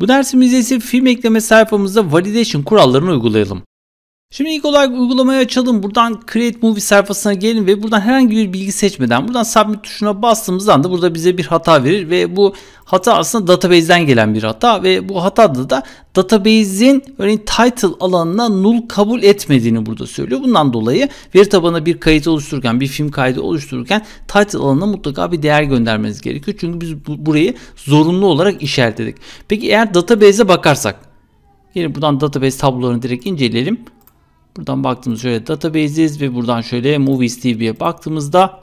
Bu dersimizde ise film ekleme sayfamızda validation kurallarını uygulayalım. Şimdi ilk olarak uygulamayı açalım. Buradan Create Movie sayfasına gelin ve buradan herhangi bir bilgi seçmeden buradan Submit tuşuna bastığımız anda burada bize bir hata verir ve bu hata aslında database'den gelen bir hata ve bu hatada da database'in örneğin title alanına null kabul etmediğini burada söylüyor. Bundan dolayı veri tabanına bir kayıt oluştururken, bir film kaydı oluştururken title alanına mutlaka bir değer göndermeniz gerekiyor. Çünkü biz bu, burayı zorunlu olarak işaretledik. Peki eğer database'e bakarsak Yine buradan database tablolarını direkt inceleyelim. Buradan baktığımız şöyle databases ve buradan şöyle movies diye baktığımızda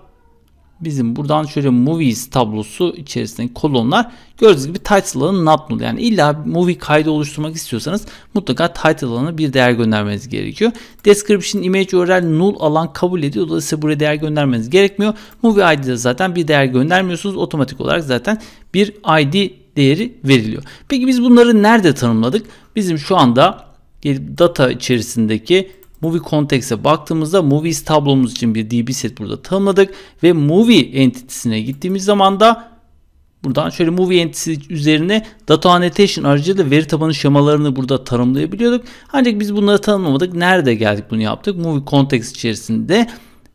bizim buradan şöyle movies tablosu içerisindeki kolonlar gördüğünüz gibi title alanı not null. Yani illa movie kaydı oluşturmak istiyorsanız mutlaka title alanı bir değer göndermeniz gerekiyor. Description image URL null alan kabul ediyor. Dolayısıyla buraya değer göndermeniz gerekmiyor. Movie ID'de zaten bir değer göndermiyorsunuz. Otomatik olarak zaten bir ID değeri veriliyor. Peki biz bunları nerede tanımladık? Bizim şu anda data içerisindeki Movie Context'e baktığımızda Movies tablomuz için bir DB set burada tanımladık ve Movie entitesine gittiğimiz zaman da Buradan şöyle movie entitesi üzerine data annotation aracılığıyla veri tabanı şemalarını burada tanımlayabiliyorduk. Ancak biz bunları tanımlamadık. Nerede geldik bunu yaptık? Movie context içerisinde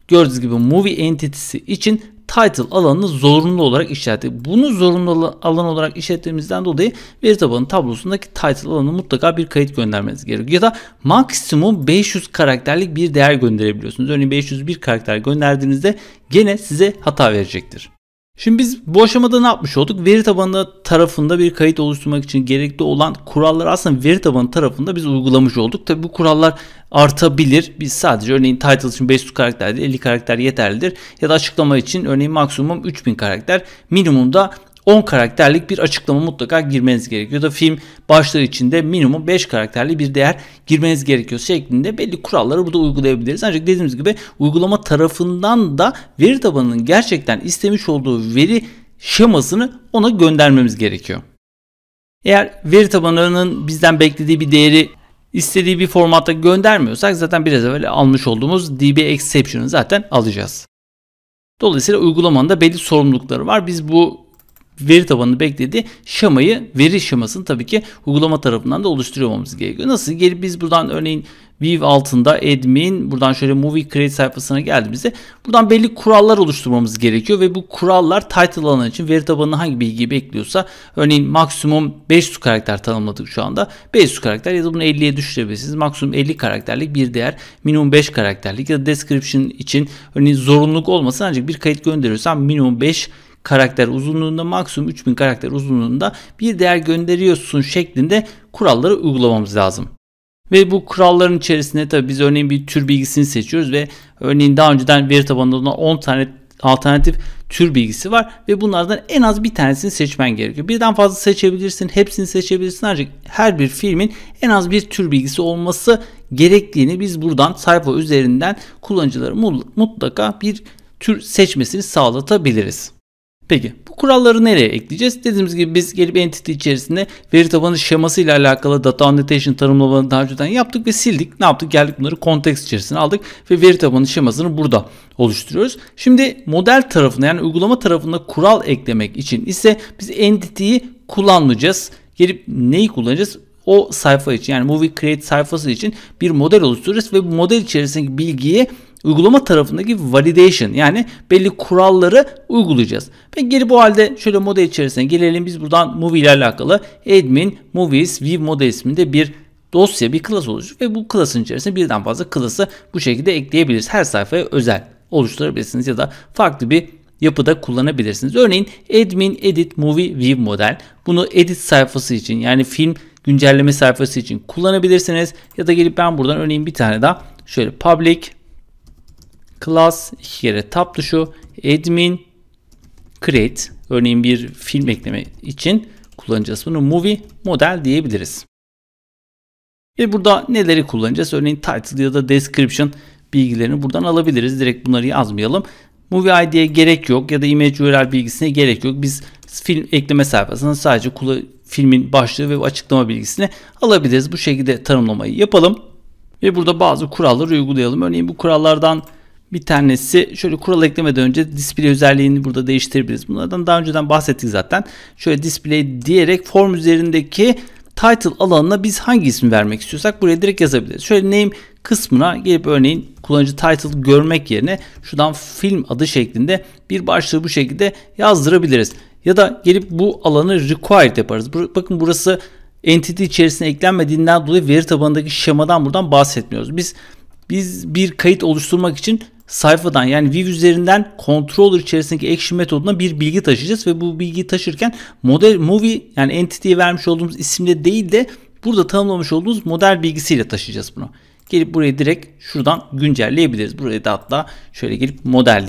gördüğünüz gibi movie entitesi için title alanını zorunlu olarak işaretledik. Bunu zorunlu alan olarak işaretlediğimizden dolayı veri tabanı tablosundaki title alanı mutlaka bir kayıt göndermeniz gerekiyor. Ya da maksimum 500 karakterlik bir değer gönderebiliyorsunuz. Örneğin 501 karakter gönderdiğinizde gene size hata verecektir. Şimdi biz bu aşamada ne yapmış olduk? Veri tabanı tarafında bir kayıt oluşturmak için gerekli olan kuralları aslında veri tabanı tarafında biz uygulamış olduk. Tabi bu kurallar artabilir. Biz sadece örneğin title için 500 karakter değil 50 karakter yeterlidir. Ya da açıklama için örneğin maksimum 3000 karakter. Minimumda 10 karakterlik bir açıklama mutlaka girmeniz gerekiyor. Da film başları içinde minimum 5 karakterli bir değer girmeniz gerekiyor şeklinde belli kuralları burada uygulayabiliriz. Ancak dediğimiz gibi uygulama tarafından da veri tabanının gerçekten istemiş olduğu veri şemasını ona göndermemiz gerekiyor. Eğer veri tabanının bizden beklediği bir değeri istediği bir formatta göndermiyorsak zaten biraz evvel almış olduğumuz DB exception'ı zaten alacağız. Dolayısıyla uygulamanın da belli sorumlulukları var. Biz bu veri tabanını beklediği şamayı veri şamasını tabii ki uygulama tarafından da oluşturuyor gerekiyor. Nasıl? Gelip biz buradan örneğin View altında admin buradan şöyle movie create sayfasına geldiğimizde buradan belli kurallar oluşturmamız gerekiyor ve bu kurallar title alanı için veri tabanına hangi bilgiyi bekliyorsa örneğin maksimum 500 karakter tanımladık şu anda. 500 karakter ya da bunu 50'ye düşürebilirsiniz. Maksimum 50 karakterlik bir değer, minimum 5 karakterlik ya da description için örneğin zorunluluk olmasın ancak bir kayıt gönderiyorsam minimum 5 karakter uzunluğunda maksimum 3000 karakter uzunluğunda bir değer gönderiyorsun şeklinde kuralları uygulamamız lazım. Ve bu kuralların içerisinde tabi biz örneğin bir tür bilgisini seçiyoruz ve örneğin daha önceden veri tabanında 10 tane alternatif tür bilgisi var ve bunlardan en az bir tanesini seçmen gerekiyor. Birden fazla seçebilirsin, hepsini seçebilirsin ancak her bir filmin en az bir tür bilgisi olması gerektiğini biz buradan sayfa üzerinden kullanıcıları mutlaka bir tür seçmesini sağlatabiliriz. Peki bu kuralları nereye ekleyeceğiz? Dediğimiz gibi biz gelip entity içerisinde veri tabanı şeması ile alakalı data annotation tanımlamalarını daha önceden yaptık ve sildik. Ne yaptık? Geldik bunları konteks içerisine aldık ve veri tabanı şemasını burada oluşturuyoruz. Şimdi model tarafına yani uygulama tarafında kural eklemek için ise biz entity'yi kullanmayacağız. Gelip neyi kullanacağız? o sayfa için yani movie create sayfası için bir model oluştururuz ve bu model içerisindeki bilgiyi uygulama tarafındaki validation yani belli kuralları uygulayacağız. Peki geri bu halde şöyle model içerisine gelelim. Biz buradan movie ile alakalı admin movies view model isminde bir dosya bir klas oluşur ve bu klasın içerisinde birden fazla klası bu şekilde ekleyebiliriz. Her sayfaya özel oluşturabilirsiniz ya da farklı bir yapıda kullanabilirsiniz. Örneğin admin edit movie view model bunu edit sayfası için yani film güncelleme sayfası için kullanabilirsiniz ya da gelip ben buradan örneğin bir tane daha şöyle public class iki kere tab tuşu admin create örneğin bir film ekleme için kullanacağız bunu movie model diyebiliriz. Ve burada neleri kullanacağız? Örneğin title ya da description bilgilerini buradan alabiliriz. Direkt bunları yazmayalım. Movie ID'ye gerek yok ya da image URL bilgisine gerek yok. Biz film ekleme sayfasına sadece filmin başlığı ve açıklama bilgisini alabiliriz. Bu şekilde tanımlamayı yapalım. Ve burada bazı kuralları uygulayalım. Örneğin bu kurallardan bir tanesi şöyle kural eklemeden önce display özelliğini burada değiştirebiliriz. Bunlardan daha önceden bahsettik zaten. Şöyle display diyerek form üzerindeki title alanına biz hangi ismi vermek istiyorsak buraya direkt yazabiliriz. Şöyle name kısmına gelip örneğin kullanıcı title görmek yerine şuradan film adı şeklinde bir başlığı bu şekilde yazdırabiliriz. Ya da gelip bu alanı required yaparız. Bakın burası entity içerisine eklenmediğinden dolayı veri tabanındaki şemadan buradan bahsetmiyoruz. Biz biz bir kayıt oluşturmak için sayfadan yani Vue üzerinden controller içerisindeki action metoduna bir bilgi taşıyacağız ve bu bilgiyi taşırken model movie yani entity'ye vermiş olduğumuz isimle değil de burada tanımlamış olduğumuz model bilgisiyle taşıyacağız bunu. Gelip buraya direkt şuradan güncelleyebiliriz. Buraya da hatta şöyle gelip model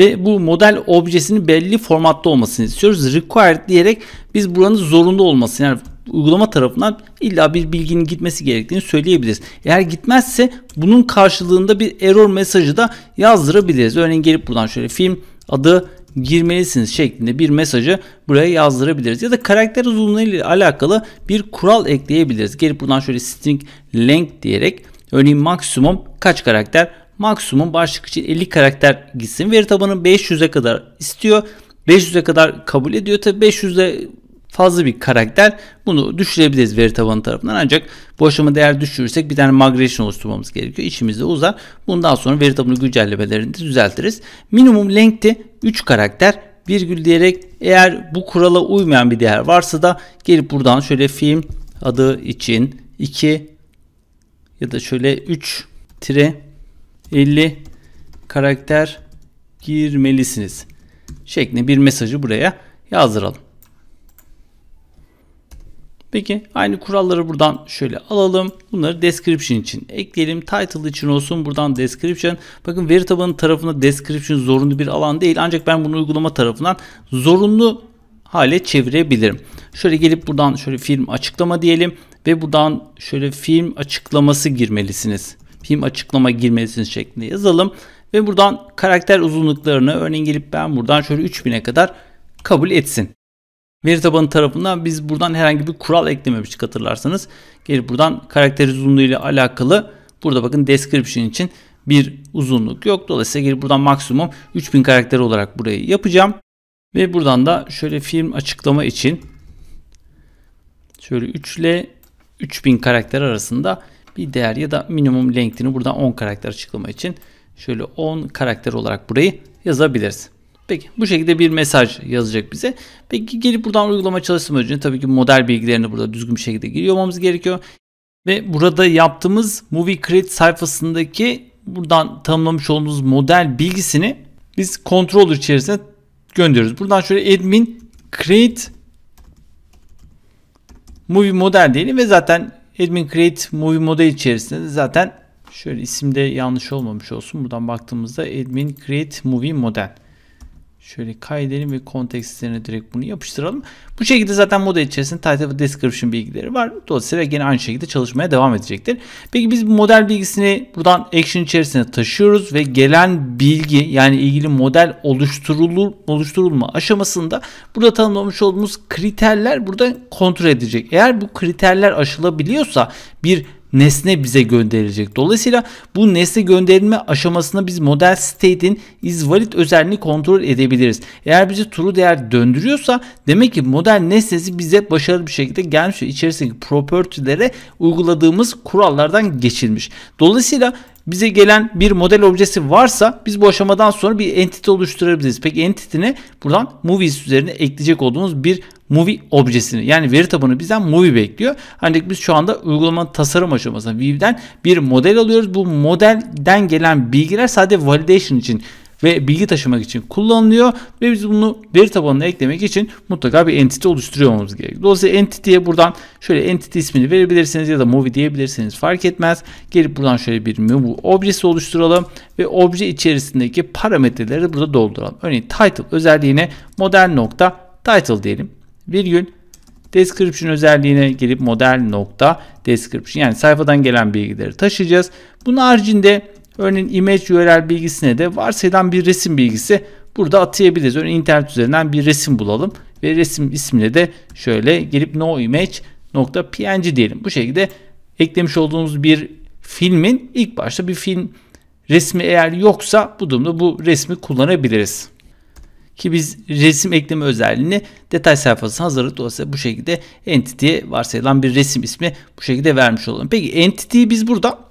ve bu model objesinin belli formatta olmasını istiyoruz. Required diyerek biz buranın zorunda olmasını yani uygulama tarafından illa bir bilginin gitmesi gerektiğini söyleyebiliriz. Eğer gitmezse bunun karşılığında bir error mesajı da yazdırabiliriz. Örneğin gelip buradan şöyle film adı girmelisiniz şeklinde bir mesajı buraya yazdırabiliriz. Ya da karakter uzunluğu ile alakalı bir kural ekleyebiliriz. Gelip buradan şöyle string length diyerek örneğin maksimum kaç karakter maksimum başlık için 50 karakter gitsin. Veri tabanı 500'e kadar istiyor. 500'e kadar kabul ediyor. Tabi 500'e fazla bir karakter. Bunu düşürebiliriz veri tabanı tarafından. Ancak bu aşama değer düşürürsek bir tane migration oluşturmamız gerekiyor. İşimizde uzar. Bundan sonra veri tabanı güncellemelerini de düzeltiriz. Minimum length'i 3 karakter virgül diyerek eğer bu kurala uymayan bir değer varsa da gelip buradan şöyle film adı için 2 ya da şöyle 3 tire 50 karakter girmelisiniz şeklinde bir mesajı buraya yazdıralım. Peki aynı kuralları buradan şöyle alalım. Bunları description için ekleyelim. Title için olsun. Buradan description. Bakın veri tabanı tarafında description zorunlu bir alan değil. Ancak ben bunu uygulama tarafından zorunlu hale çevirebilirim. Şöyle gelip buradan şöyle film açıklama diyelim ve buradan şöyle film açıklaması girmelisiniz film açıklama girmelisiniz şeklinde yazalım. Ve buradan karakter uzunluklarını örneğin gelip ben buradan şöyle 3000'e kadar kabul etsin. Veri tabanı tarafından biz buradan herhangi bir kural eklememiştik hatırlarsanız. Gelip buradan karakter uzunluğu ile alakalı burada bakın description için bir uzunluk yok. Dolayısıyla gelip buradan maksimum 3000 karakter olarak burayı yapacağım. Ve buradan da şöyle film açıklama için şöyle 3 ile 3000 karakter arasında bir değer ya da minimum length'ini buradan 10 karakter açıklama için şöyle 10 karakter olarak burayı yazabiliriz. Peki bu şekilde bir mesaj yazacak bize. Peki gelip buradan uygulama çalıştırma önce tabii ki model bilgilerini burada düzgün bir şekilde giriyor olmamız gerekiyor. Ve burada yaptığımız Movie Create sayfasındaki buradan tanımlamış olduğumuz model bilgisini biz controller içerisine gönderiyoruz. Buradan şöyle admin create movie model diyelim ve zaten Admin Create Movie Model içerisinde de zaten şöyle isimde yanlış olmamış olsun. Buradan baktığımızda Admin Create Movie Model. Şöyle kaydedelim ve konteks üzerine direkt bunu yapıştıralım. Bu şekilde zaten model içerisinde title ve description bilgileri var. Dolayısıyla yine aynı şekilde çalışmaya devam edecektir. Peki biz bu model bilgisini buradan action içerisine taşıyoruz ve gelen bilgi yani ilgili model oluşturulur, oluşturulma aşamasında burada tanımlamış olduğumuz kriterler burada kontrol edecek. Eğer bu kriterler aşılabiliyorsa bir nesne bize gönderecek. Dolayısıyla bu nesne gönderilme aşamasında biz model state'in isValid özelliğini kontrol edebiliriz. Eğer bize true değer döndürüyorsa demek ki model nesnesi bize başarılı bir şekilde gelmiş ve içerisindeki propertylere uyguladığımız kurallardan geçilmiş. Dolayısıyla bize gelen bir model objesi varsa biz bu aşamadan sonra bir entity oluşturabiliriz. Peki entity ne? Buradan movies üzerine ekleyecek olduğumuz bir movie objesini yani veri tabanı bizden movie bekliyor. Ancak biz şu anda uygulamanın tasarım aşamasında View'den bir model alıyoruz. Bu modelden gelen bilgiler sadece validation için ve bilgi taşımak için kullanılıyor ve biz bunu veri tabanına eklemek için mutlaka bir entity oluşturuyoruz gerekiyor. Dolayısıyla entity'ye buradan şöyle entity ismini verebilirsiniz ya da movie diyebilirsiniz fark etmez. Gelip buradan şöyle bir movie objesi oluşturalım ve obje içerisindeki parametreleri burada dolduralım. Örneğin title özelliğine model nokta title diyelim. Virgül Description özelliğine gelip model nokta description yani sayfadan gelen bilgileri taşıyacağız. Bunun haricinde Örneğin image URL bilgisine de varsayılan bir resim bilgisi burada atayabiliriz. Örneğin internet üzerinden bir resim bulalım ve resim ismine de şöyle gelip no_image.png diyelim. Bu şekilde eklemiş olduğumuz bir filmin ilk başta bir film resmi eğer yoksa bu durumda bu resmi kullanabiliriz. Ki biz resim ekleme özelliğini detay sayfası hazırladık. Dolayısıyla bu şekilde entity'ye varsayılan bir resim ismi bu şekilde vermiş olalım. Peki entity'yi biz burada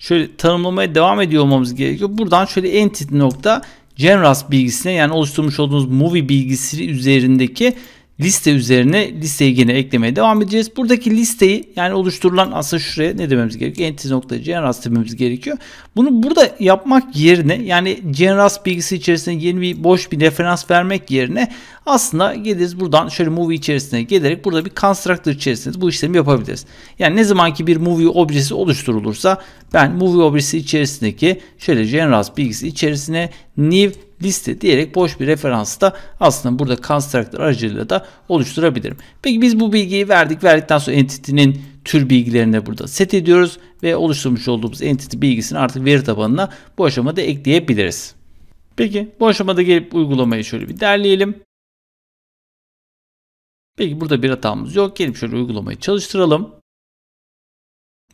şöyle tanımlamaya devam ediyor olmamız gerekiyor. Buradan şöyle entity nokta genras bilgisine yani oluşturmuş olduğunuz movie bilgisi üzerindeki liste üzerine listeyi yine eklemeye devam edeceğiz. Buradaki listeyi yani oluşturulan aslında şuraya ne dememiz gerekiyor? Entities.genras dememiz gerekiyor. Bunu burada yapmak yerine yani genras bilgisi içerisinde yeni bir boş bir referans vermek yerine aslında geliriz buradan şöyle movie içerisine gelerek burada bir constructor içerisinde bu işlemi yapabiliriz. Yani ne zamanki bir movie objesi oluşturulursa ben movie objesi içerisindeki şöyle genras bilgisi içerisine new liste diyerek boş bir referansı da aslında burada constructor aracılığıyla da oluşturabilirim. Peki biz bu bilgiyi verdik. Verdikten sonra entity'nin tür bilgilerini burada set ediyoruz ve oluşturmuş olduğumuz entity bilgisini artık veri tabanına bu aşamada ekleyebiliriz. Peki bu aşamada gelip uygulamayı şöyle bir derleyelim. Peki burada bir hatamız yok. Gelip şöyle uygulamayı çalıştıralım.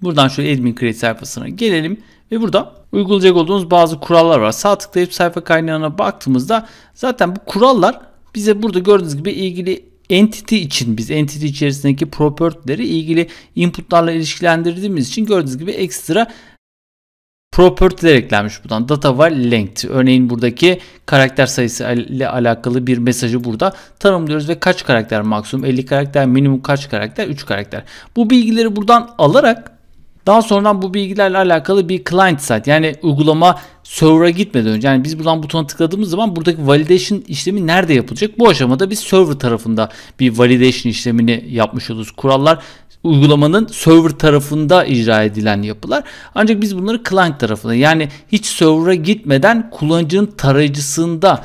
Buradan şöyle admin create sayfasına gelelim ve burada uygulayacak olduğunuz bazı kurallar var. Sağ tıklayıp sayfa kaynağına baktığımızda zaten bu kurallar bize burada gördüğünüz gibi ilgili entity için biz entity içerisindeki property'leri ilgili inputlarla ilişkilendirdiğimiz için gördüğünüz gibi ekstra property'ler eklenmiş buradan. Data var length. Örneğin buradaki karakter sayısı ile alakalı bir mesajı burada tanımlıyoruz ve kaç karakter maksimum 50 karakter minimum kaç karakter 3 karakter. Bu bilgileri buradan alarak daha sonradan bu bilgilerle alakalı bir client side yani uygulama server'a gitmeden önce yani biz buradan butona tıkladığımız zaman buradaki validation işlemi nerede yapılacak? Bu aşamada biz server tarafında bir validation işlemini yapmış oluruz. Kurallar uygulamanın server tarafında icra edilen yapılar. Ancak biz bunları client tarafında yani hiç server'a gitmeden kullanıcının tarayıcısında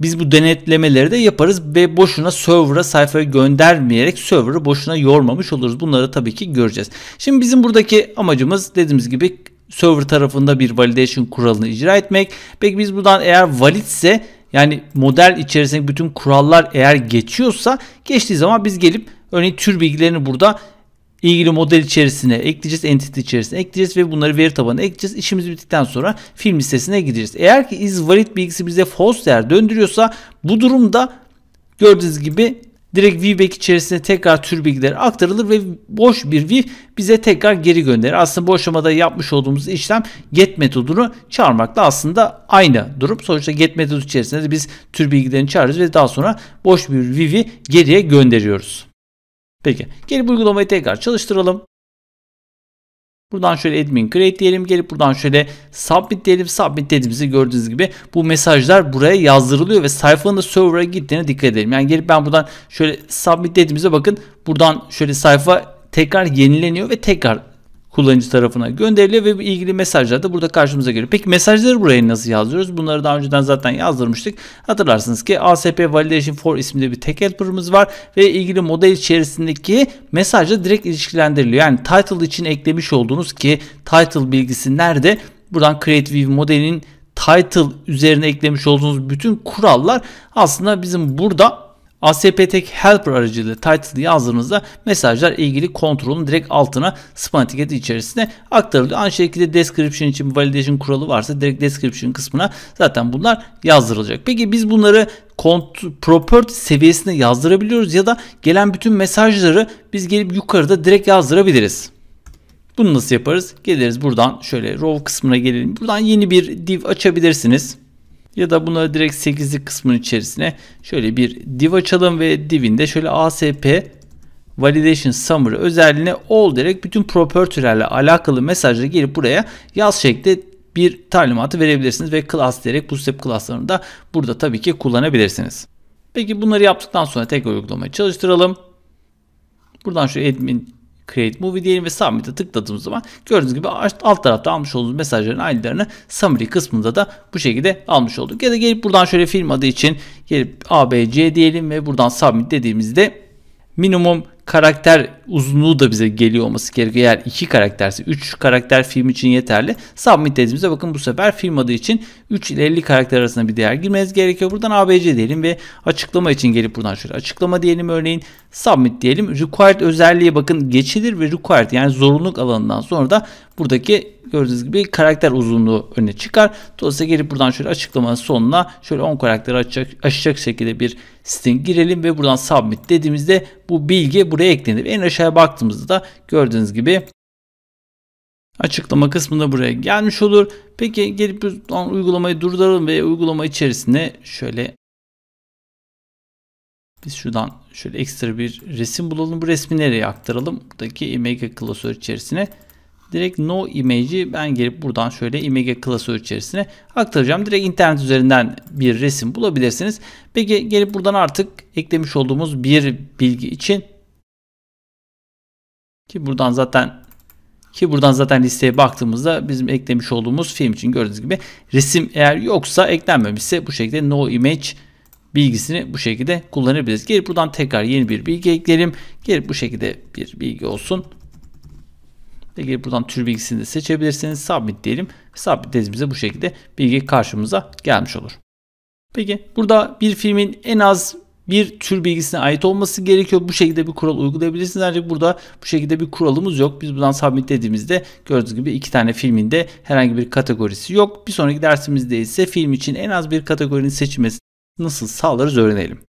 biz bu denetlemeleri de yaparız ve boşuna server'a sayfayı göndermeyerek server'ı boşuna yormamış oluruz. Bunları tabii ki göreceğiz. Şimdi bizim buradaki amacımız dediğimiz gibi server tarafında bir validation kuralını icra etmek. Peki biz buradan eğer valid ise yani model içerisindeki bütün kurallar eğer geçiyorsa geçtiği zaman biz gelip örneğin tür bilgilerini burada ilgili model içerisine ekleyeceğiz, entity içerisine ekleyeceğiz ve bunları veri tabanına ekleyeceğiz. İşimiz bittikten sonra film listesine gideceğiz. Eğer ki is valid bilgisi bize false değer döndürüyorsa bu durumda gördüğünüz gibi direkt viewback içerisine tekrar tür bilgiler aktarılır ve boş bir view bize tekrar geri gönderir. Aslında bu aşamada yapmış olduğumuz işlem get metodunu çağırmakla aslında aynı durum. Sonuçta get metodu içerisinde de biz tür bilgilerini çağırırız ve daha sonra boş bir view'i geriye gönderiyoruz. Peki gelip uygulamayı tekrar çalıştıralım. Buradan şöyle admin create diyelim. Gelip buradan şöyle submit diyelim. Submit dediğimizi gördüğünüz gibi bu mesajlar buraya yazdırılıyor ve sayfanın da server'a gittiğine dikkat edelim. Yani gelip ben buradan şöyle submit dediğimizde bakın buradan şöyle sayfa tekrar yenileniyor ve tekrar kullanıcı tarafına gönderiliyor ve ilgili mesajlar da burada karşımıza geliyor. Peki mesajları buraya nasıl yazdırıyoruz? Bunları daha önceden zaten yazdırmıştık. Hatırlarsınız ki ASP Validation for isimli bir tek helper'ımız var ve ilgili model içerisindeki mesajla direkt ilişkilendiriliyor. Yani title için eklemiş olduğunuz ki title bilgisi nerede? Buradan CreateView modelinin title üzerine eklemiş olduğunuz bütün kurallar aslında bizim burada ASP-Tek Helper aracılığıyla title yazdığınızda mesajlar ilgili kontrolün direkt altına span etiketi içerisine aktarılıyor. Aynı şekilde description için validation kuralı varsa direkt description kısmına zaten bunlar yazdırılacak. Peki biz bunları property seviyesine yazdırabiliyoruz ya da gelen bütün mesajları biz gelip yukarıda direkt yazdırabiliriz. Bunu nasıl yaparız? Geliriz buradan şöyle row kısmına gelelim. Buradan yeni bir div açabilirsiniz. Ya da bunları direkt 8'lik kısmın içerisine şöyle bir div açalım ve divinde şöyle ASP validation summary özelliğine all direkt bütün property'lerle alakalı mesajları gelip buraya yaz şekli bir talimatı verebilirsiniz ve class diyerek step class'larını da burada tabii ki kullanabilirsiniz. Peki bunları yaptıktan sonra tekrar uygulamayı çalıştıralım. Buradan şu admin Create Movie diyelim ve Submit'e tıkladığımız zaman gördüğünüz gibi alt tarafta almış olduğumuz mesajların aynılarını Summary kısmında da bu şekilde almış olduk. Ya da gelip buradan şöyle film adı için gelip ABC diyelim ve buradan Submit dediğimizde minimum karakter uzunluğu da bize geliyor olması gerekiyor. Eğer iki karakterse 3 karakter film için yeterli. Submit dediğimizde bakın bu sefer film adı için 3 ile 50 karakter arasında bir değer girmeniz gerekiyor. Buradan ABC diyelim ve açıklama için gelip buradan şöyle açıklama diyelim örneğin submit diyelim. Required özelliği bakın geçilir ve required yani zorunluluk alanından sonra da buradaki gördüğünüz gibi karakter uzunluğu öne çıkar. Dolayısıyla gelip buradan şöyle açıklamanın sonuna şöyle 10 karakteri açacak, aşacak şekilde bir string girelim ve buradan submit dediğimizde bu bilgi buraya eklenir. En aşağıya baktığımızda da gördüğünüz gibi açıklama kısmında buraya gelmiş olur. Peki gelip buradan uygulamayı durduralım ve uygulama içerisinde şöyle biz şuradan şöyle ekstra bir resim bulalım. Bu resmi nereye aktaralım? Buradaki Mega klasör içerisine direkt no image'i ben gelip buradan şöyle image klasörü içerisine aktaracağım. Direkt internet üzerinden bir resim bulabilirsiniz. Peki gelip buradan artık eklemiş olduğumuz bir bilgi için ki buradan zaten ki buradan zaten listeye baktığımızda bizim eklemiş olduğumuz film için gördüğünüz gibi resim eğer yoksa eklenmemişse bu şekilde no image bilgisini bu şekilde kullanabiliriz. Gelip buradan tekrar yeni bir bilgi ekleyelim. Gelip bu şekilde bir bilgi olsun ve gelip buradan tür bilgisini de seçebilirsiniz. Submit diyelim. Submit dediğimizde bu şekilde bilgi karşımıza gelmiş olur. Peki burada bir filmin en az bir tür bilgisine ait olması gerekiyor. Bu şekilde bir kural uygulayabilirsiniz. Ancak burada bu şekilde bir kuralımız yok. Biz buradan submit dediğimizde gördüğünüz gibi iki tane filmin de herhangi bir kategorisi yok. Bir sonraki dersimizde ise film için en az bir kategorinin seçilmesi nasıl sağlarız öğrenelim.